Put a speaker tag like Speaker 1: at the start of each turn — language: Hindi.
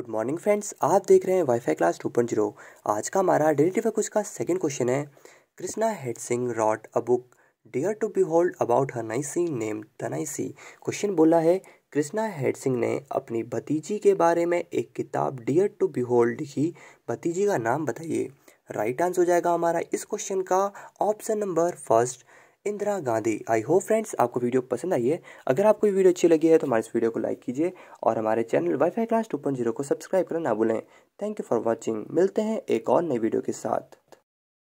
Speaker 1: गुड मॉर्निंग फ्रेंड्स आप देख रहे हैं WiFi class two point zero आज का हमारा डेली वे कुछ का सेकंड क्वेश्चन है Krishna Hutheesing wrote a book dear to behold about her niece सी नेम तनाई सी क्वेश्चन बोला है कृष्णा हेड सिंह ने अपनी भतीजी के बारे में एक किताब डियर टू बी होल्ड लिखी भतीजी का नाम बताइए राइट आंसर हो जाएगा हमारा इस क्वेश्चन का option number first Indira Gandhi I hope friends आपको वीडियो पसंद आई है अगर आपको ये वीडियो अच्छी लगी है तो हमारे इस वीडियो को लाइक कीजिए और हमारे channel WiFi class two point zero को सब्सक्राइब करना ना भूलें थैंक यू फॉर वॉचिंग मिलते हैं एक और नई वीडियो के साथ